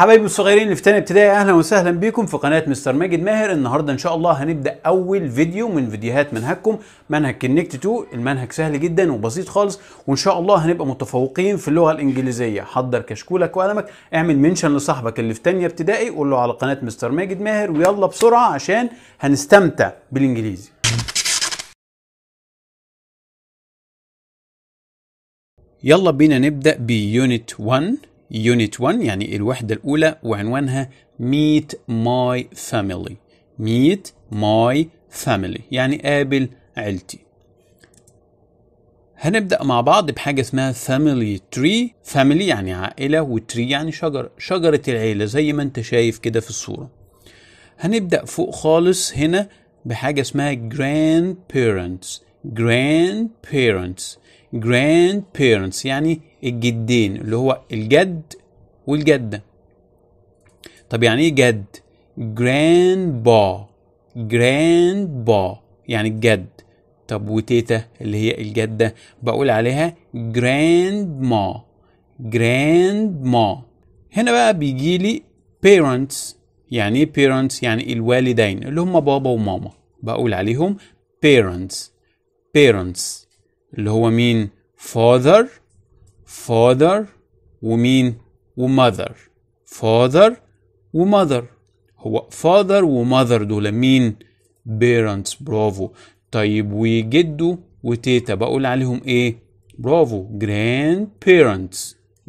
حبايبي الصغيرين اللي في تاني ابتدائي اهلا وسهلا بيكم في قناه مستر ماجد ماهر النهارده ان شاء الله هنبدا اول فيديو من فيديوهات منهجكم منهج كونكت تو المنهج سهل جدا وبسيط خالص وان شاء الله هنبقى متفوقين في اللغه الانجليزيه حضر كشكولك وقلمك اعمل منشن لصاحبك اللي في تانيه ابتدائي قول له على قناه مستر ماجد ماهر ويلا بسرعه عشان هنستمتع بالانجليزي يلا بينا نبدا بيونت 1 يونت 1 يعني الوحدة الأولى وعنوانها Meet My Family Meet My Family يعني قابل عيلتي هنبدأ مع بعض بحاجة اسمها Family Tree Family يعني عائلة وتري يعني شجرة شجرة العيلة زي ما انت شايف كده في الصورة هنبدأ فوق خالص هنا بحاجة اسمها Grandparents Grandparents جراند بيرنتس يعني الجدين اللي هو الجد والجده طب يعني ايه جد جراند با جراند با يعني الجد طب وتيتا اللي هي الجده بقول عليها جراند ما جراند ما هنا بقى بيجي لي parents يعني ايه parents يعني الوالدين اللي هم بابا وماما بقول عليهم parents parents اللي هو مين father father ومين وmother father وmother هو father وmother دول مين parents برافو طيب وجده وتيتا بقول عليهم ايه برافو grand parents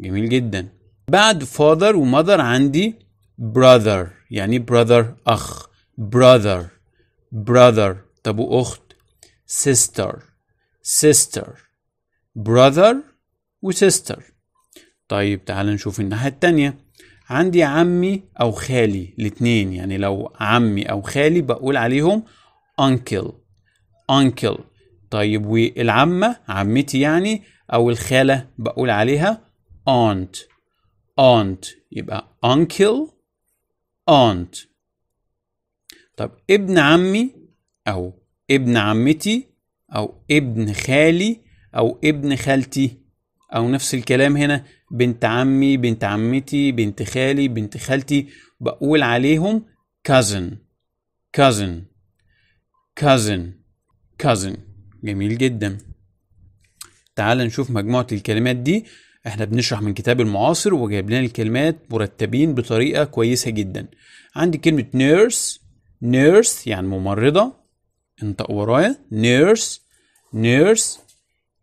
جميل جدا بعد father وmother عندي brother يعني brother أخ brother brother طب وأخت sister sister brother sister طيب تعال نشوف الناحية التانية عندي عمي أو خالي الاتنين يعني لو عمي أو خالي بقول عليهم uncle uncle طيب والعمة عمتي يعني أو الخالة بقول عليها aunt aunt يبقى uncle aunt طب ابن عمي أو ابن عمتي أو ابن خالي أو ابن خالتي أو نفس الكلام هنا بنت عمي بنت عمتي بنت خالي بنت خالتي بقول عليهم cousin cousin cousin cousin جميل جدا تعال نشوف مجموعة الكلمات دي احنا بنشرح من كتاب المعاصر وجايب لنا الكلمات مرتبين بطريقة كويسة جدا عندي كلمة nurse nurse يعني ممرضة انطق ورايا nurse nurse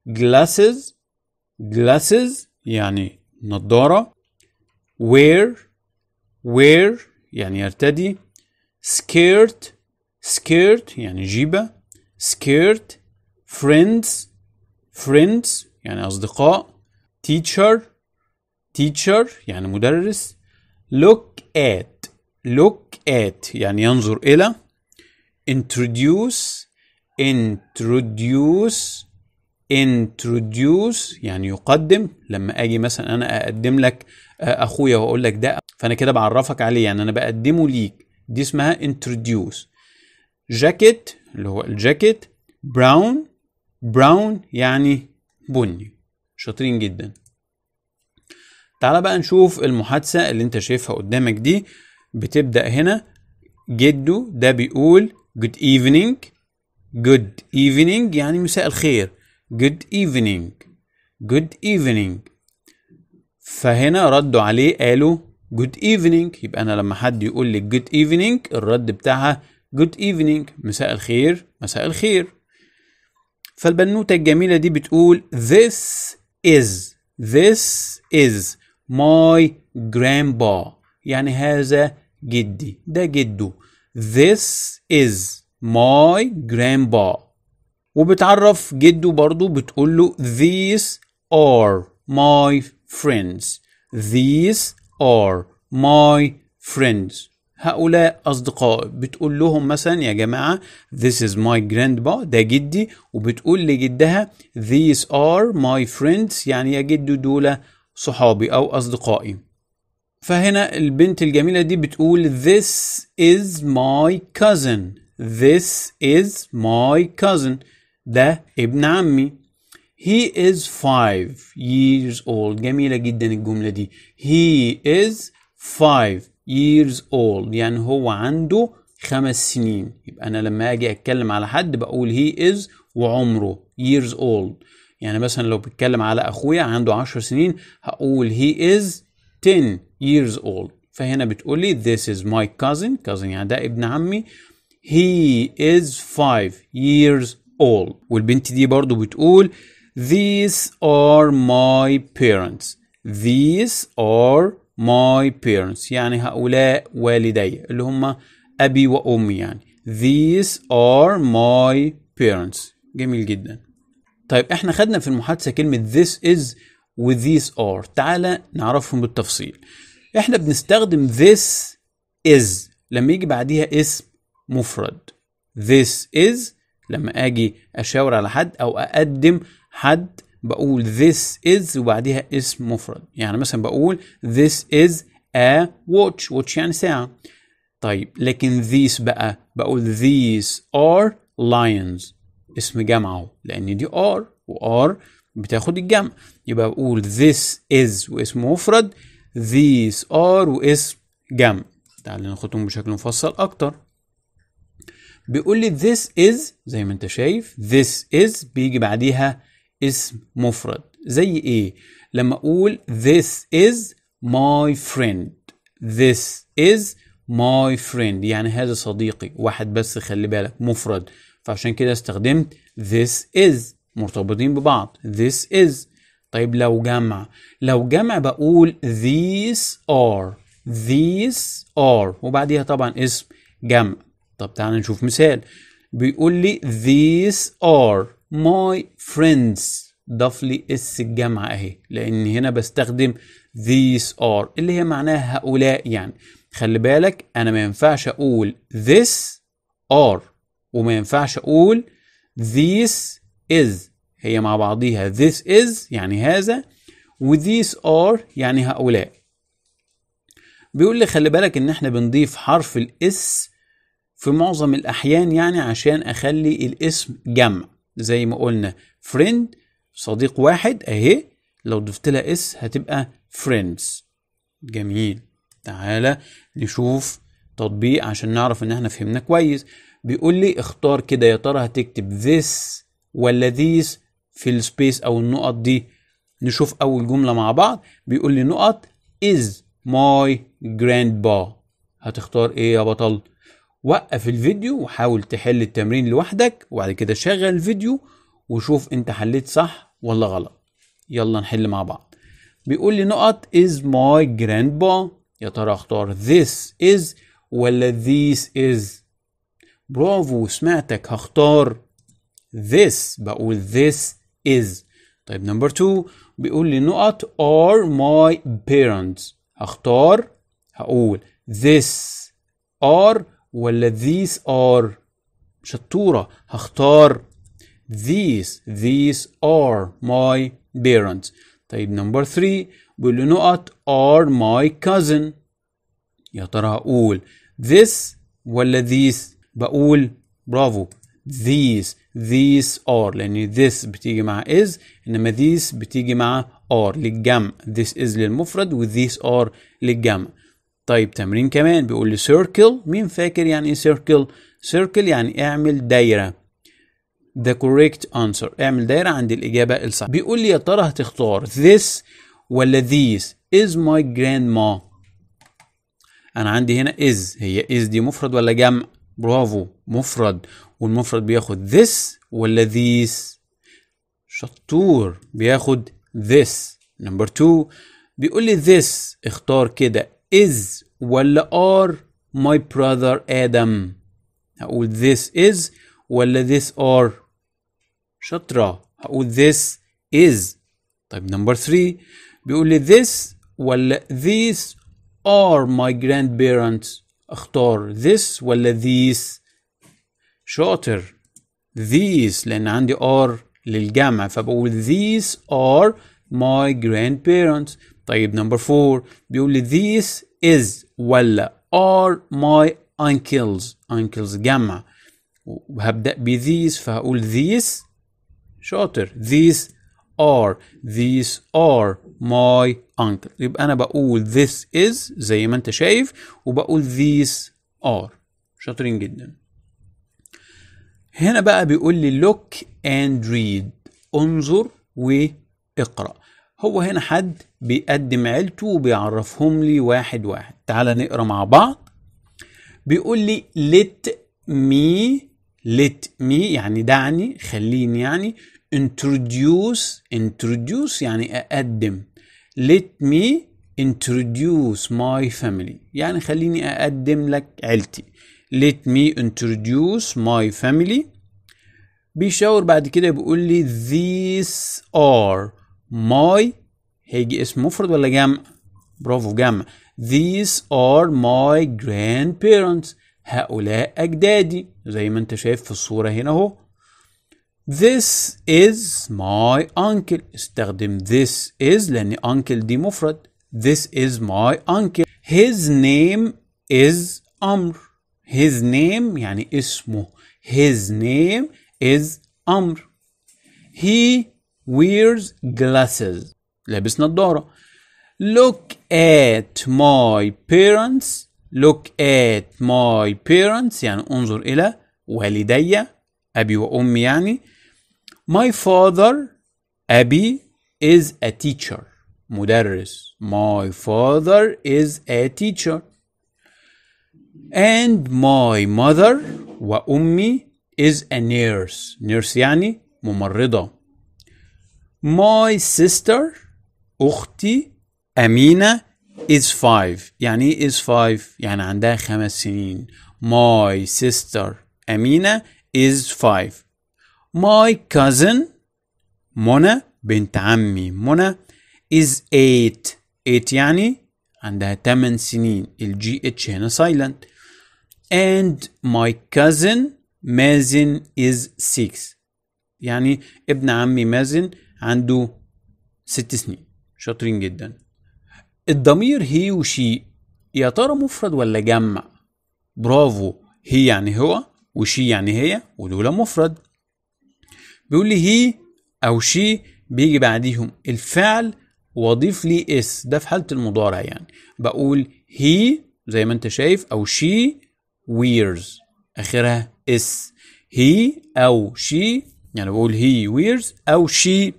glasses glasses يعني نظارة wear wear يعني يرتدي skirt skirt يعني جيبة skirt friends friends يعني أصدقاء teacher teacher يعني مدرس look at look at يعني ينظر إلى introduce introduce introduce يعني يقدم لما اجي مثلا انا اقدم لك آه، اخويا واقول لك ده فانا كده بعرفك عليه يعني انا بقدمه ليك دي اسمها introduce جاكيت اللي هو الجاكيت براون براون يعني بني شاطرين جدا تعال بقى نشوف المحادثة اللي انت شايفها قدامك دي بتبدأ هنا جده ده بيقول good evening good evening يعني مساء الخير good evening good evening فهنا ردوا عليه قالوا good evening يبقى أنا لما حد يقول لي good evening الرد بتاعها good evening مساء الخير مساء الخير فالبنوتة الجميلة دي بتقول this is this is my grandpa يعني هذا جدي ده جده this is my grandpa وبتعرف جده برضو بتقول له these are my friends these are my friends هؤلاء أصدقاء بتقول لهم مثلا يا جماعة this is my grandpa ده جدي وبتقول لجدها these are my friends يعني يا جدو دول صحابي أو أصدقائي فهنا البنت الجميلة دي بتقول this is my cousin This is my cousin. ده ابن عمي. He is five years old. جميلة جدا الجملة دي. He is five years old. يعني هو عنده خمس سنين. يبقى أنا لما أجي أتكلم على حد بقول he is وعمره years old. يعني مثلا لو بتكلم على أخويا عنده عشر سنين هقول he is 10 years old. فهنا بتقول لي this is my cousin cousin يعني ده ابن عمي he is five years old والبنت دي برضو بتقول these are my parents these are my parents يعني هؤلاء والدي اللي هم أبي وأمي يعني these are my parents جميل جدا طيب احنا خدنا في المحادثة كلمة this is و these are تعالى نعرفهم بالتفصيل احنا بنستخدم this is لما يجي بعديها اسم مفرد this is لما اجي اشاور على حد او اقدم حد بقول this is وبعديها اسم مفرد يعني مثلا بقول this is a watch watch يعني ساعة طيب لكن these بقى بقول these are lions اسم جمع لان دي are و are بتاخد الجمع يبقى بقول this is واسم مفرد these are واسم جمع تعال ناخدهم بشكل مفصل اكتر بيقول لي this is زي ما انت شايف this is بيجي بعديها اسم مفرد زي ايه لما اقول this is my friend this is my friend يعني هذا صديقي واحد بس خلي بالك مفرد فعشان كده استخدمت this is مرتبطين ببعض this is طيب لو جمع لو جمع بقول these are these are وبعديها طبعا اسم جمع طب تعال نشوف مثال بيقول لي these are my friends ضاف لي اس الجامعة اهي لان هنا بستخدم these are اللي هي معناها هؤلاء يعني خلي بالك انا ما ينفعش اقول this are وما ينفعش اقول this is هي مع بعضيها this is يعني هذا و these are يعني هؤلاء بيقول لي خلي بالك ان احنا بنضيف حرف الاس في معظم الأحيان يعني عشان أخلي الاسم جمع زي ما قلنا friend صديق واحد أهي لو ضفت لها اس هتبقى friends جميل تعالى نشوف تطبيق عشان نعرف ان احنا فهمنا كويس بيقول لي اختار كده يا ترى هتكتب this ولا these في السبيس او النقط دي نشوف اول جمله مع بعض بيقول لي نقط is my grandpa هتختار ايه يا بطل وقف الفيديو وحاول تحل التمرين لوحدك وبعد كده شغل الفيديو وشوف انت حليت صح ولا غلط يلا نحل مع بعض بيقول لي نقط is my grandpa يا ترى اختار this is ولا this is برافو سمعتك هختار this بقول this is طيب نمبر 2 بيقول لي نقط are my parents هختار هقول this are ولا these are شطورة هختار these these are my parents طيب نمبر 3 بقول له نقط are my cousin يا ترى هقول this ولا these بقول برافو these these are لأن this بتيجي مع is إنما these بتيجي مع are للجمع this is للمفرد و these are للجمع طيب تمرين كمان بيقول لي سيركل مين فاكر يعني ايه سيركل سيركل يعني اعمل دايره the correct answer اعمل دايره عند الاجابه الصح بيقول لي يا ترى هتختار this ولا these is my grandma انا عندي هنا is هي is دي مفرد ولا جمع برافو مفرد والمفرد بياخد this ولا these شطور بياخد this نمبر 2 بيقول لي this اختار كده is ولا are my brother Adam هقول this is ولا this are شاطرة هقول this is طيب number 3 بيقول لي this ولا these are my grandparents اختار this ولا these شاطر these لان عندي are للجمع فبقول these are my grandparents طيب نمبر 4 بيقول لي this is ولا are my uncles uncles جمع وهبدأ بthese فهقول these شاطر these are these are my uncle يبقى أنا بقول this is زي ما أنت شايف وبقول these are شاطرين جدا هنا بقى بيقول لي look and read انظر واقرأ هو هنا حد بيقدم عيلته وبيعرفهم لي واحد واحد تعال نقرا مع بعض بيقول لي let me let me يعني دعني خليني يعني introduce introduce يعني أقدم let me introduce my family يعني خليني أقدم لك عيلتي let me introduce my family بيشاور بعد كده بيقول لي these are my هيجي اسم مفرد ولا جمع برافو جمع these are my grandparents هؤلاء أجدادي زي ما أنت شايف في الصورة هنا أهو this is my uncle استخدم this is لأن uncle دي مفرد this is my uncle his name is أمر his name يعني اسمه his name is أمر he wears glasses لابس نظارة look at my parents look at my parents يعني انظر إلى والدي أبي وأمي يعني my father أبي is a teacher مدرس my father is a teacher and my mother وأمي is a nurse nurse يعني ممرضة my sister, أختي أمينة is five يعني is five يعني عندها خمس سنين My sister أمينة is five My cousin منى بنت عمي منى is eight eight يعني عندها تمن سنين الجي اتش هنا silent and my cousin مازن is six يعني ابن عمي مازن عنده ست سنين شاطرين جدا الضمير هي وشي يا ترى مفرد ولا جمع برافو هي يعني هو وشي يعني هي ودول مفرد بيقول لي هي او شي بيجي بعديهم الفعل واضيف لي اس ده في حاله المضارع يعني بقول هي زي ما انت شايف او شي ويرز اخرها اس هي او شي يعني بقول هي ويرز او شي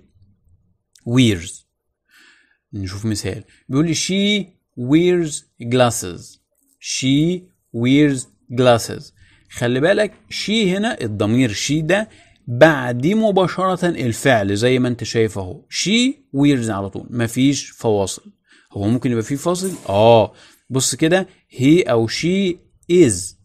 ويرز نشوف مثال بيقول لي she wears glasses she wears glasses خلي بالك شي هنا الضمير شي ده بعد مباشرة الفعل زي ما انت شايف اهو شي ويرز على طول مفيش فواصل هو ممكن يبقى فيه فاصل اه بص كده هي او شي از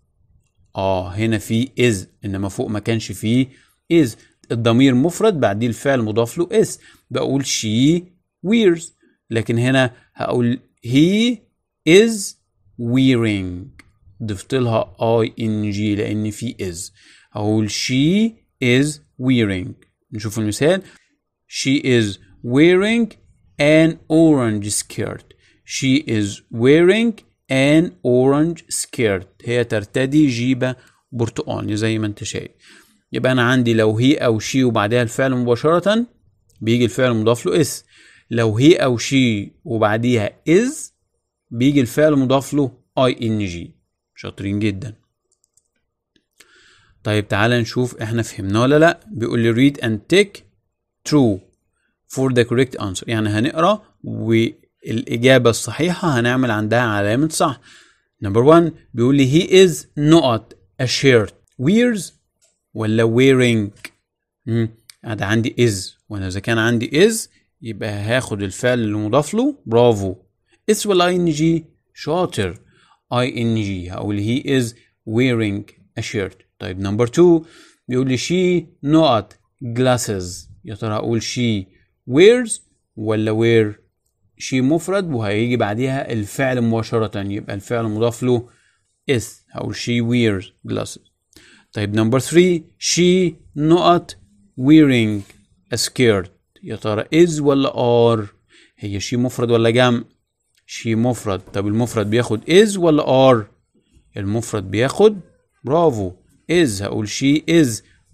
اه هنا في از انما فوق ما كانش فيه از الضمير مفرد بعديه الفعل مضاف له اس بقول she wears لكن هنا هقول هي از ويرينج ضفت لها اي ان جي لان في از هقول she is wearing نشوف المثال she is wearing an orange skirt شي از ويرينج ان اورنج سكيرت هي ترتدي جيبة برتقالي زي ما انت شايف يبقى انا عندي لو هي او شي وبعدها الفعل مباشره بيجي الفعل المضاف له اس لو هي او شي وبعديها از بيجي الفعل المضاف له اي ان جي شاطرين جدا طيب تعالى نشوف احنا فهمناه ولا لا بيقول لي read and take true for the correct answer يعني هنقرا والاجابه الصحيحه هنعمل عندها علامه صح نمبر 1 بيقول لي he is not a shirt wears ولا wearing هذا عندي is وانا اذا كان عندي is يبقى هاخد الفعل اللي مضاف له برافو اس ولا جي شاطر ing هقول he is wearing a shirt طيب نمبر 2 بيقول لي she not glasses يا ترى هقول she wears ولا wear شي مفرد وهيجي بعديها الفعل مباشرة يبقى الفعل مضاف له is هقول she wears glasses طيب نمبر 3 she not wearing a skirt يا ترى is ولا are هي شي مفرد ولا جمع شي مفرد طب المفرد بياخد is ولا are المفرد بياخد برافو is هقول she is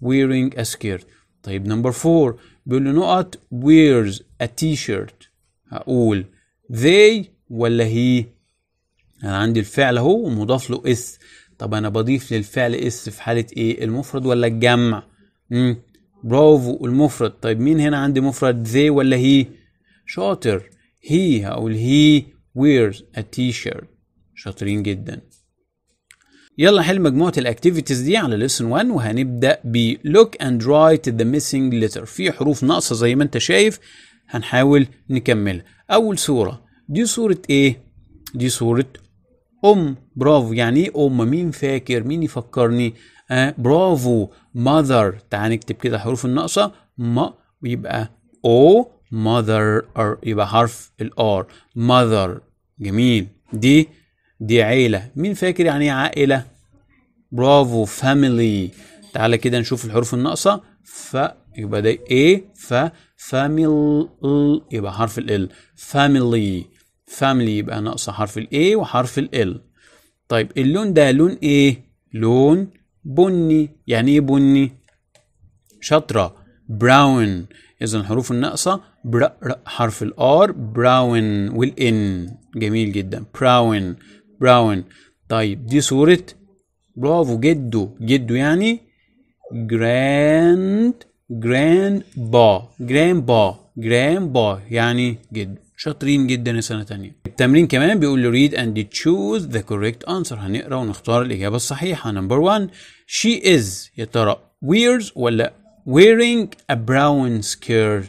wearing a skirt طيب نمبر 4 بيقول له not wears a t-shirt هقول they ولا هي انا عندي الفعل اهو ومضاف له is طب انا بضيف للفعل اس في حاله ايه المفرد ولا الجمع امم برافو المفرد طيب مين هنا عندي مفرد ذي ولا هي شاطر هي هقول هي ويرز ا تي شيرت شاطرين جدا يلا حل مجموعة الاكتيفيتيز دي على ليسون 1 وهنبدأ ب look and write the missing letter في حروف ناقصة زي ما انت شايف هنحاول نكملها أول صورة دي صورة ايه؟ دي صورة أم برافو يعني إيه أم مين فاكر مين يفكرني آه برافو ماذر تعال نكتب كده حروف الناقصة ما يبقى أو ماذر يبقى حرف الار ماذر جميل دي دي عيلة مين فاكر يعني إيه عائلة برافو فاميلي تعالى كده نشوف الحروف الناقصة ف يبقى ده ايه ف فاميل يبقى حرف ال فاميلي فاملي يبقى ناقصة حرف ال A وحرف ال L طيب اللون ده لون ايه؟ لون بني يعني ايه بني؟ شاطرة براون إذا الحروف الناقصة برا حرف الآر براون والإن جميل جدا براون براون طيب دي صورة برافو جدو جدو يعني جراند جراند با جراند با جراند با يعني جدو شاطرين جدا السنة تانية التمرين كمان بيقول له read and choose the correct answer هنقرا ونختار الإجابة الصحيحة number one she is يا ترى wears ولا wearing a brown skirt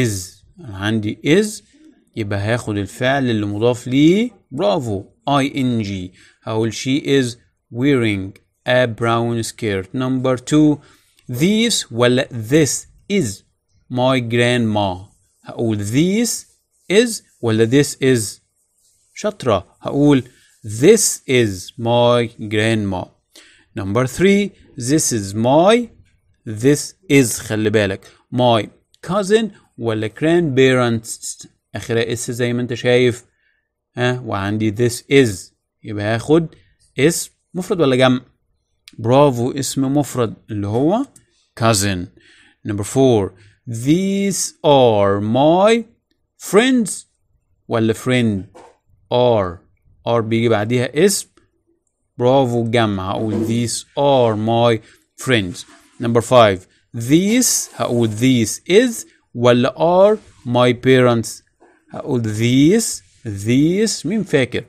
is عندي is يبقى هاخد الفعل اللي مضاف ليه برافو ing هقول she is wearing a brown skirt number two these ولا this is my grandma هقول these is ولا this is شاطرة هقول this is my grandma number three this is my this is خلي بالك my cousin ولا grandparents اخرها اس زي ما انت شايف ها وعندي this is يبقى هاخد اسم مفرد ولا جمع برافو اسم مفرد اللي هو cousin number four these are my friends well, the friend are or بيجي بعديها اسم برافو جمع هقول these are my friends number five these هقول these is well, are my parents هقول these these مين فاكر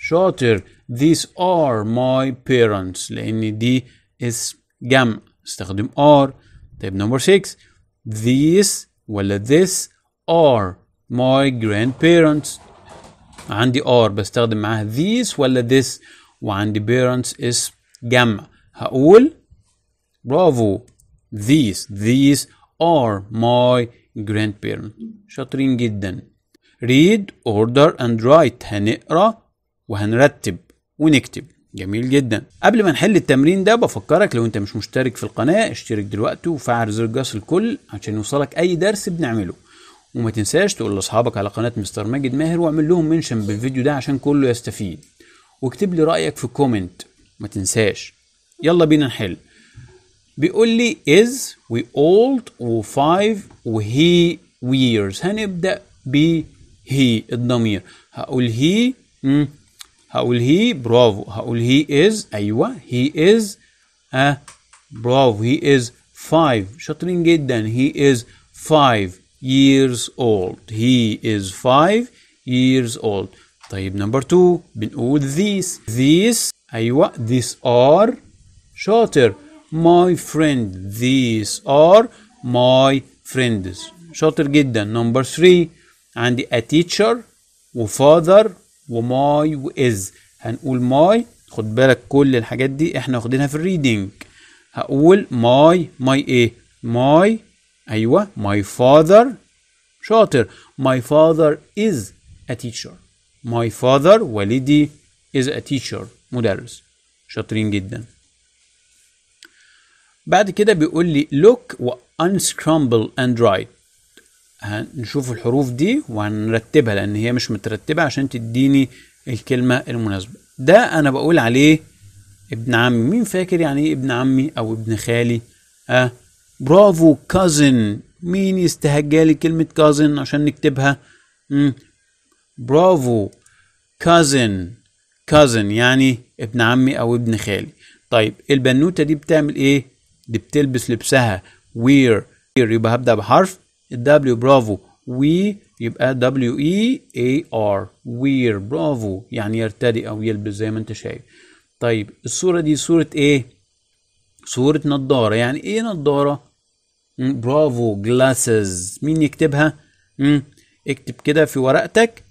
شاطر these are my parents لأن دي اسم جمع استخدم are Type number 6 these well, this are my grandparents عندي ار بستخدم معاها ذيس ولا this وعندي parents is جمع هقول برافو these these are my grandparents شاطرين جدا read order and write هنقرا وهنرتب ونكتب جميل جدا قبل ما نحل التمرين ده بفكرك لو انت مش مشترك في القناة اشترك دلوقتي وفعل زر الجرس الكل عشان يوصلك اي درس بنعمله وما تنساش تقول لاصحابك على قناه مستر ماجد ماهر واعمل لهم منشن بالفيديو ده عشان كله يستفيد واكتب لي رايك في الكومنت ما تنساش يلا بينا نحل بيقول لي is وي old و five و he years هنبدا ب هي الضمير هقول هي امم هقول هي برافو هقول هي از ايوه هي از برافو هي از 5 شاطرين جدا هي از 5 years old he is five years old طيب number two بنقول these these أيوة these are shorter. my friend these are my friends Shorter جدا number three عندي a teacher و father و my و is هنقول my خد بالك كل الحاجات دي احنا واخدينها في الريدنج هقول my my ايه my أيوة my father شاطر my father is a teacher my father والدي is a teacher مدرس شاطرين جدا بعد كده بيقول لي look و unscramble and write هنشوف الحروف دي وهنرتبها لان هي مش مترتبه عشان تديني الكلمه المناسبه ده انا بقول عليه ابن عمي مين فاكر يعني ايه ابن عمي او ابن خالي اه برافو كازن مين يستهجى لي كلمة كازن عشان نكتبها مم. برافو كازن كازن يعني ابن عمي او ابن خالي طيب البنوتة دي بتعمل ايه دي بتلبس لبسها وير يبقى هبدأ بحرف الدبليو برافو وي يبقى دبليو اي اي ار وير برافو يعني يرتدي او يلبس زي ما انت شايف طيب الصورة دي صورة ايه صورة نضارة يعني ايه نضارة برافو جلاسز مين يكتبها اكتب كده في ورقتك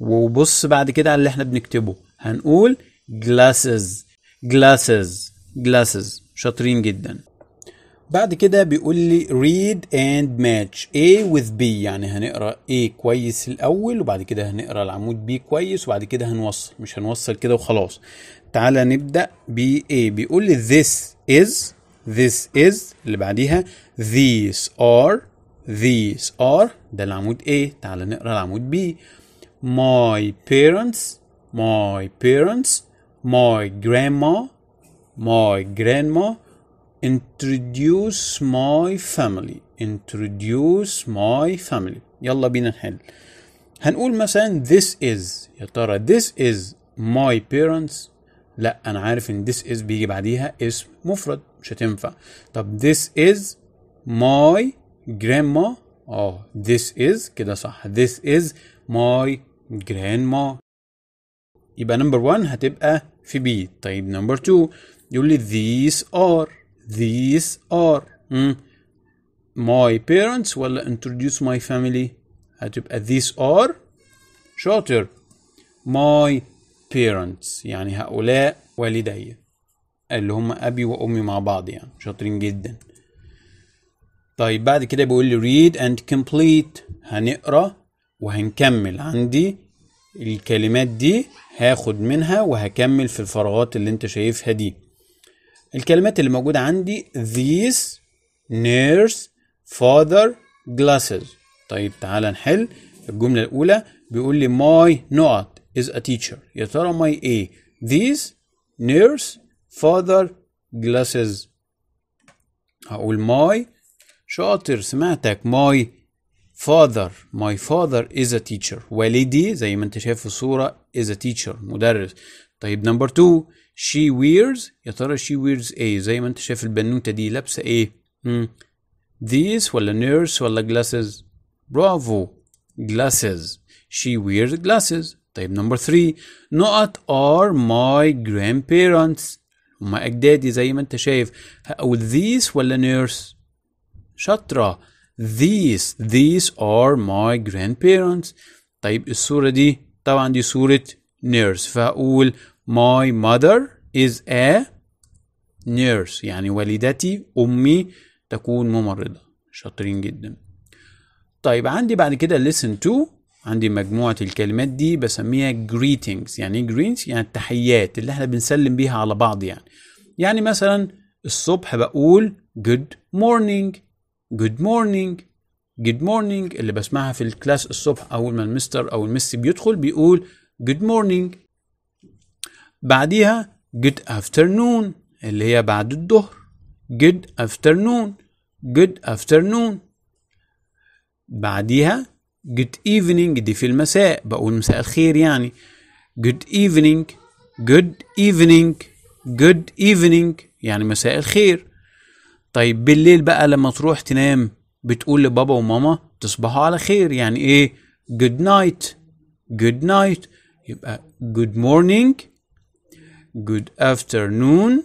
وبص بعد كده على اللي احنا بنكتبه هنقول جلاسز جلاسز جلاسز شاطرين جدا بعد كده بيقول لي read and match A with B يعني هنقرا A كويس الأول وبعد كده هنقرا العمود B كويس وبعد كده هنوصل مش هنوصل كده وخلاص تعالى نبدأ ب A بيقول لي this is this is اللي بعديها these are these are ده العمود A تعال نقرا العمود B my parents my parents my grandma my grandma introduce my family introduce my family يلا بينا نحل هنقول مثلا this is يا ترى this is my parents لا انا عارف ان this is بيجي بعديها اسم مفرد مش هتنفع طب this is my grandma or this is كده this is my grandma Iba number one هتبقى في بي طيب number two يقول لي these are these are hmm. my parents ولا introduce my family هتبقى these are شاطر my parents يعني هؤلاء والدي اللي هم ابي وامي مع بعض يعني شاطرين جدا طيب بعد كده بيقول لي read and complete هنقرا وهنكمل عندي الكلمات دي هاخد منها وهكمل في الفراغات اللي انت شايفها دي الكلمات اللي موجودة عندي these nurse father glasses طيب تعال نحل الجملة الأولى بيقول لي my not is a teacher يا ترى my a these nurse father glasses هقول my شاطر سمعتك my father my father is a teacher والدي زي ما انت شايف في الصورة is a teacher مدرس طيب نمبر 2 she wears يا ترى she wears ايه زي ما انت شايف البنوتة دي لابسة ايه مم. these ولا nurse ولا glasses برافو glasses she wears glasses طيب نمبر 3 not are my grandparents هما أجدادي زي ما أنت شايف هقول these ولا nurse شاطرة these these are my grandparents طيب الصورة دي طبعا دي صورة nurse فهقول my mother is a nurse يعني والدتي أمي تكون ممرضة شاطرين جدا طيب عندي بعد كده listen to عندي مجموعة الكلمات دي بسميها greetings يعني greetings يعني التحيات اللي احنا بنسلم بيها على بعض يعني يعني مثلا الصبح بقول good morning جود مورنينج جود مورنينج اللي بسمعها في الكلاس الصبح اول ما المستر او المس بيدخل بيقول جود مورنينج بعديها جود افترنون اللي هي بعد الظهر جود افترنون جود افترنون بعديها جود ايفنينج دي في المساء بقول مساء الخير يعني جود ايفنينج جود ايفنينج جود ايفنينج يعني مساء الخير طيب بالليل بقى لما تروح تنام بتقول لبابا وماما تصبحوا على خير يعني ايه جود نايت جود نايت يبقى جود مورنينج جود افترنون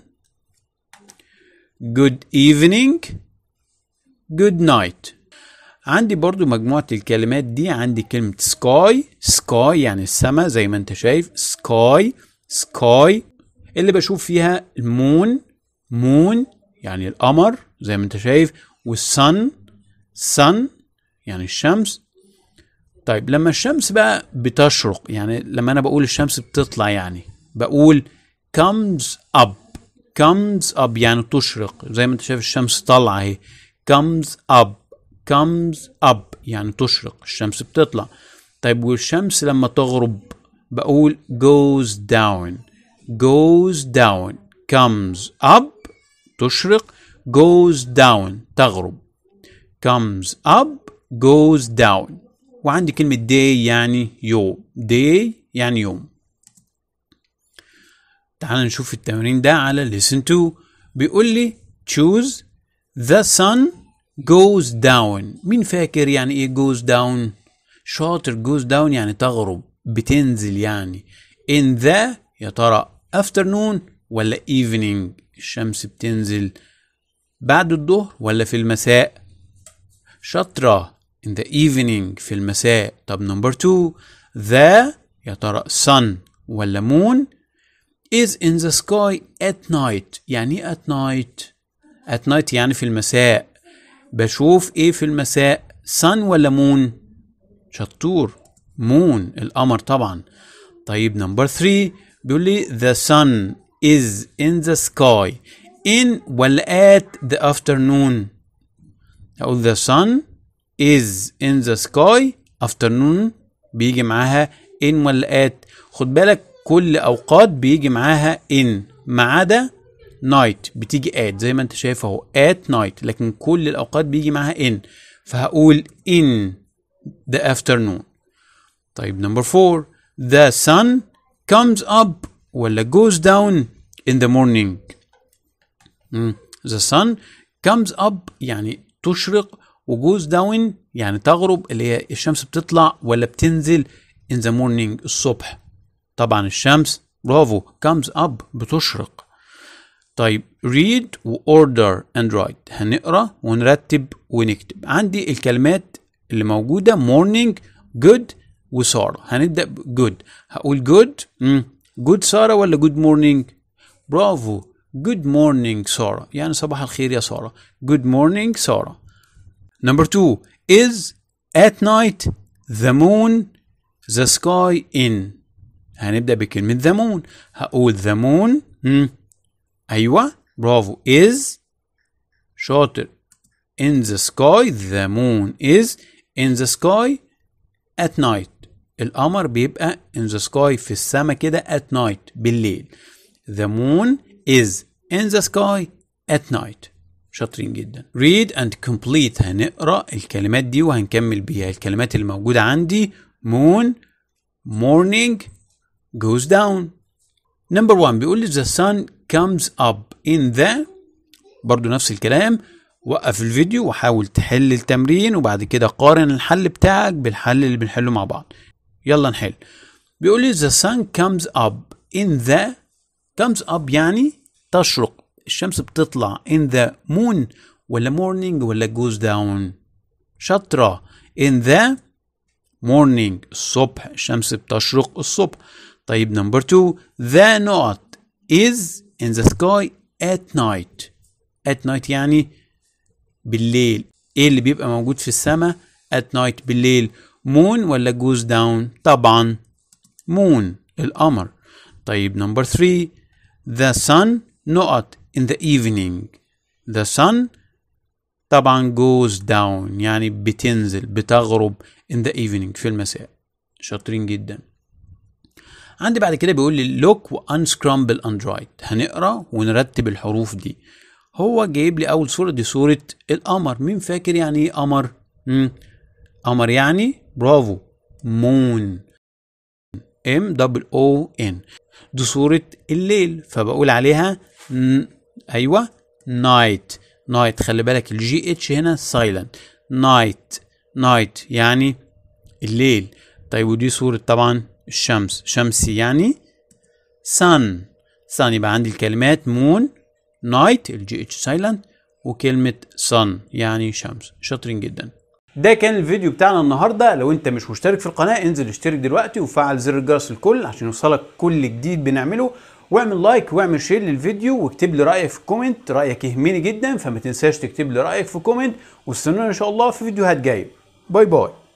جود ايفنينج جود نايت عندي برضو مجموعة الكلمات دي عندي كلمة سكاي سكاي يعني السماء زي ما انت شايف سكاي سكاي اللي بشوف فيها المون مون يعني القمر زي ما انت شايف والسن سن يعني الشمس طيب لما الشمس بقى بتشرق يعني لما انا بقول الشمس بتطلع يعني بقول comes up comes up يعني تشرق زي ما انت شايف الشمس طالعه اهي comes up comes up يعني تشرق الشمس بتطلع طيب والشمس لما تغرب بقول goes down goes down comes up تشرق goes down تغرب comes up goes down وعندي كلمة day يعني يوم day يعني يوم تعال نشوف التمرين ده على listen to بيقول لي choose the sun goes down مين فاكر يعني ايه goes down شاطر goes down يعني تغرب بتنزل يعني in the يا ترى afternoon ولا evening الشمس بتنزل بعد الظهر ولا في المساء شاطرة in the evening في المساء طب نمبر 2 the يا ترى sun ولا moon is in the sky at night يعني ايه at night at night يعني في المساء بشوف ايه في المساء sun ولا moon شطور moon القمر طبعا طيب نمبر 3 بيقول لي the sun is in the sky in ولا at the afternoon أقول the sun is in the sky afternoon بيجي معاها in ولا at خد بالك كل أوقات بيجي معاها in ما عدا night بتيجي at زي ما انت شايف اهو at night لكن كل الأوقات بيجي معاها in فهقول in the afternoon طيب number four the sun comes up ولا goes down in the morning mm. the sun comes up يعني تشرق و goes down يعني تغرب اللي هي الشمس بتطلع ولا بتنزل in the morning الصبح طبعا الشمس برافو comes up بتشرق طيب read و order and write هنقرا ونرتب ونكتب عندي الكلمات اللي موجودة morning good وصار هنبدأ good هقول good hmm. good Sarah ولا good morning bravo good morning Sarah يعني صباح الخير يا Sarah good morning Sarah number two is at night the moon the sky in هنبدأ بكلمة the moon هقول the moon م. Hmm. أيوة bravo is shorter in the sky the moon is in the sky at night القمر بيبقى in the sky في السماء كده at night بالليل the moon is in the sky at night شاطرين جدا read and complete هنقرأ الكلمات دي وهنكمل بيها الكلمات اللي موجودة عندي moon morning goes down number one بيقول لي the sun comes up in the برضو نفس الكلام وقف الفيديو وحاول تحل التمرين وبعد كده قارن الحل بتاعك بالحل اللي بنحله مع بعض يلا نحل بيقول لي the sun comes up in the comes up يعني تشرق الشمس بتطلع in the moon ولا morning ولا goes down شطرة in the morning الصبح الشمس بتشرق الصبح طيب number two the not is in the sky at night at night يعني بالليل ايه اللي بيبقى موجود في السماء at night بالليل مون ولا جوز داون طبعا مون القمر طيب نمبر 3 the sun نقط in the evening the sun طبعا goes down يعني بتنزل بتغرب in the evening في المساء شاطرين جدا عندي بعد كده بيقول لي look unscramble and write هنقرا ونرتب الحروف دي هو جايب لي اول صوره دي صوره القمر مين فاكر يعني ايه قمر قمر يعني برافو مون ام دبل او ان دي صورة الليل فبقول عليها ن... ايوه نايت نايت خلي بالك الجي اتش هنا سايلنت نايت نايت يعني الليل طيب ودي صورة طبعا الشمس شمسي يعني sun سان يبقى عندي الكلمات مون نايت الجي اتش سايلنت وكلمة sun يعني شمس شاطرين جدا ده كان الفيديو بتاعنا النهارده لو انت مش مشترك في القناه انزل اشترك دلوقتي وفعل زر الجرس الكل عشان يوصلك كل جديد بنعمله واعمل لايك واعمل شير للفيديو واكتب لي رايك في كومنت رايك يهمني جدا فما تنساش تكتب لي رايك في كومنت واستنونا ان شاء الله في فيديوهات جايه باي باي